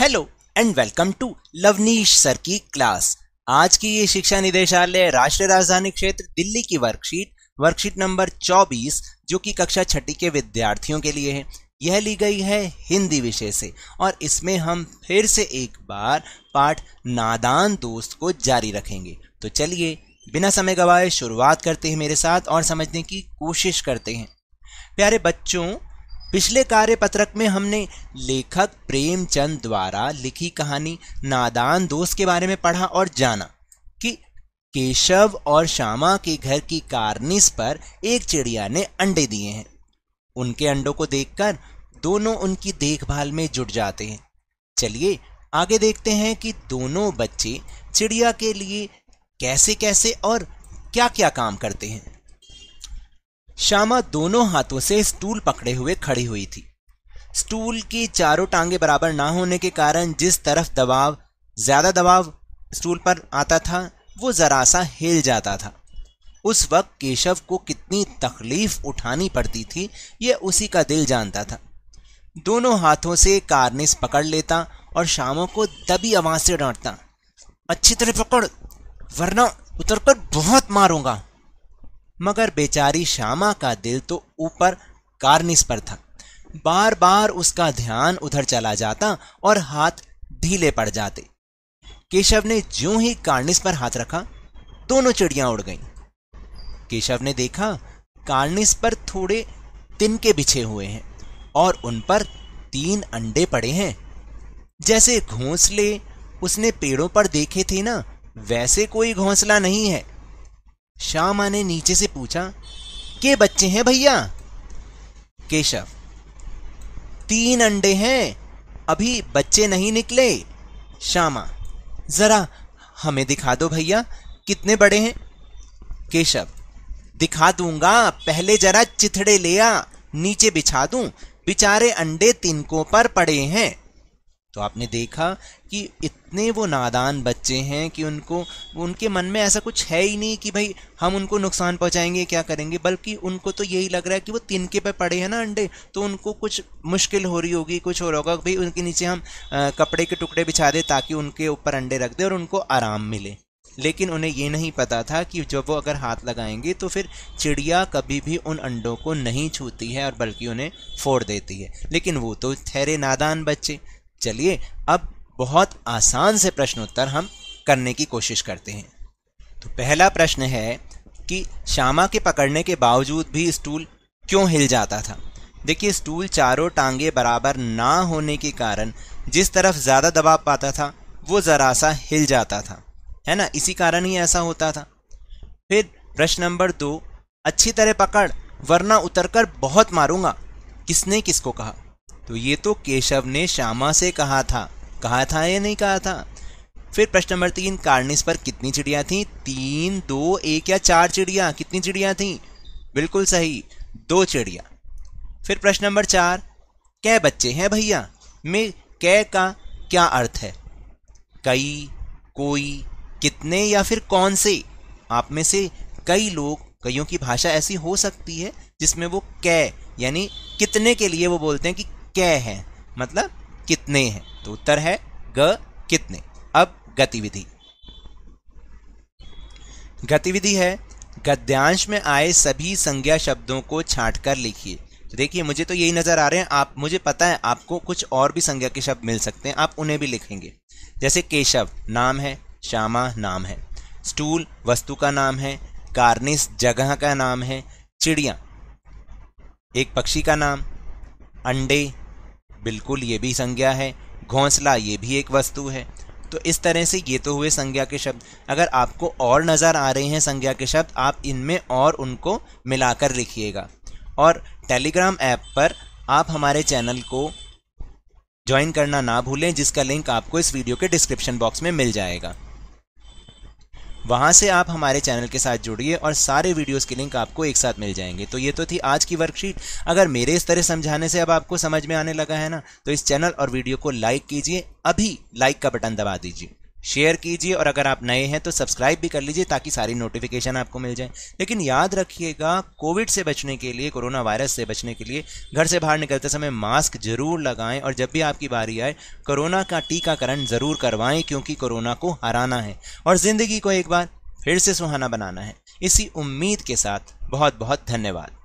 Hello and welcome to Lavneesh sir की class आज की ये शिक्षा निदेशालय राष्ट्रीय राजधानी क्षेत्र दिल्ली की वर्कशीट वर्कशीट नंबर 24 जो कि कक्षा छठी के विद्यार्थियों के लिए है यह ली गई है हिंदी विषय से और इसमें हम फिर से एक बार पाठ नादान दोस्त को जारी रखेंगे तो चलिए बिना समय गवाए शुरुआत करते हैं मेरे साथ और समझने की कोशिश करते हैं प्यारे बच्चों पिछले कार्यपत्रक में हमने लेखक प्रेमचंद द्वारा लिखी कहानी नादान दोस्त के बारे में पढ़ा और जाना कि केशव और श्यामा के घर की कार्निस पर एक चिड़िया ने अंडे दिए हैं उनके अंडों को देखकर दोनों उनकी देखभाल में जुट जाते हैं चलिए आगे देखते हैं कि दोनों बच्चे चिड़िया के लिए कैसे कैसे और क्या क्या काम करते हैं श्यामा दोनों हाथों से स्टूल पकड़े हुए खड़ी हुई थी स्टूल की चारों टांगे बराबर ना होने के कारण जिस तरफ दबाव ज़्यादा दबाव स्टूल पर आता था वो ज़रा सा हिल जाता था उस वक्त केशव को कितनी तकलीफ उठानी पड़ती थी यह उसी का दिल जानता था दोनों हाथों से कारनेस पकड़ लेता और शामों को दबी आवाज़ से डांटता अच्छी तरह पकड़ वरना उतर कर बहुत मारूंगा मगर बेचारी श्यामा का दिल तो ऊपर कार्निस पर था बार बार उसका ध्यान उधर चला जाता और हाथ ढीले पड़ जाते केशव ने जो ही कार्निस पर हाथ रखा दोनों चिड़ियां उड़ गईं। केशव ने देखा कार्निस पर थोड़े तिनके बिछे हुए हैं और उन पर तीन अंडे पड़े हैं जैसे घोंसले उसने पेड़ों पर देखे थे ना वैसे कोई घोंसला नहीं है श्यामा ने नीचे से पूछा के बच्चे हैं भैया केशव तीन अंडे हैं अभी बच्चे नहीं निकले श्यामा जरा हमें दिखा दो भैया कितने बड़े हैं केशव दिखा दूंगा पहले जरा चिथड़े ले आ नीचे बिछा दूं बेचारे अंडे तिनकों पर पड़े हैं तो आपने देखा कि इतने वो नादान बच्चे हैं कि उनको उनके मन में ऐसा कुछ है ही नहीं कि भाई हम उनको नुकसान पहुंचाएंगे क्या करेंगे बल्कि उनको तो यही लग रहा है कि वो तिनके पे पड़े हैं ना अंडे तो उनको कुछ मुश्किल हो रही होगी कुछ हो रहा होगा भाई उनके नीचे हम आ, कपड़े के टुकड़े बिछा दें ताकि उनके ऊपर अंडे रख दें और उनको आराम मिले लेकिन उन्हें ये नहीं पता था कि जब वो अगर हाथ लगाएंगे तो फिर चिड़िया कभी भी उन अंडों को नहीं छूती है और बल्कि उन्हें फोड़ देती है लेकिन वो तो ठहरे नादान बच्चे चलिए अब बहुत आसान से प्रश्न उत्तर हम करने की कोशिश करते हैं तो पहला प्रश्न है कि श्यामा के पकड़ने के बावजूद भी स्टूल क्यों हिल जाता था देखिए स्टूल चारों टांगे बराबर ना होने के कारण जिस तरफ ज़्यादा दबाव पाता था वो ज़रा सा हिल जाता था है ना इसी कारण ही ऐसा होता था फिर प्रश्न नंबर दो अच्छी तरह पकड़ वरना उतरकर बहुत मारूंगा किसने किसको कहा तो ये तो केशव ने श्यामा से कहा था कहा था या नहीं कहा था फिर प्रश्न नंबर तीन कार्निस पर कितनी चिड़िया थी तीन दो एक या चार चिड़िया कितनी चिड़िया थी बिल्कुल सही दो चिड़िया फिर प्रश्न नंबर चार कै बच्चे हैं भैया में कै का क्या अर्थ है कई कोई कितने या फिर कौन से आप में से कई लोग कईयों की भाषा ऐसी हो सकती है जिसमें वो कै यानी कितने के लिए वो बोलते हैं कि कै हैं मतलब कितने हैं तो उत्तर है ग कितने अब गतिविधि गतिविधि है गद्यांश में आए सभी संज्ञा शब्दों को छाट कर लिखिए तो देखिए मुझे तो यही नज़र आ रहे हैं आप मुझे पता है आपको कुछ और भी संज्ञा के शब्द मिल सकते हैं आप उन्हें भी लिखेंगे जैसे केशव नाम है श्यामा नाम है स्टूल वस्तु का नाम है कार्निस जगह का नाम है चिड़िया एक पक्षी का नाम अंडे बिल्कुल ये भी संज्ञा है घोंसला ये भी एक वस्तु है तो इस तरह से ये तो हुए संज्ञा के शब्द अगर आपको और नज़र आ रहे हैं संज्ञा के शब्द आप इनमें और उनको मिलाकर लिखिएगा और टेलीग्राम ऐप पर आप हमारे चैनल को ज्वाइन करना ना भूलें जिसका लिंक आपको इस वीडियो के डिस्क्रिप्शन बॉक्स में मिल जाएगा वहाँ से आप हमारे चैनल के साथ जुड़िए और सारे वीडियोज़ की लिंक आपको एक साथ मिल जाएंगे तो ये तो थी आज की वर्कशीट अगर मेरे इस तरह समझाने से अब आपको समझ में आने लगा है ना तो इस चैनल और वीडियो को लाइक कीजिए अभी लाइक का बटन दबा दीजिए शेयर कीजिए और अगर आप नए हैं तो सब्सक्राइब भी कर लीजिए ताकि सारी नोटिफिकेशन आपको मिल जाए लेकिन याद रखिएगा कोविड से बचने के लिए कोरोना वायरस से बचने के लिए घर से बाहर निकलते समय मास्क जरूर लगाएं और जब भी आपकी बारी आए कोरोना का टीकाकरण ज़रूर करवाएं क्योंकि कोरोना को हराना है और ज़िंदगी को एक बार फिर से सुहाना बनाना है इसी उम्मीद के साथ बहुत बहुत धन्यवाद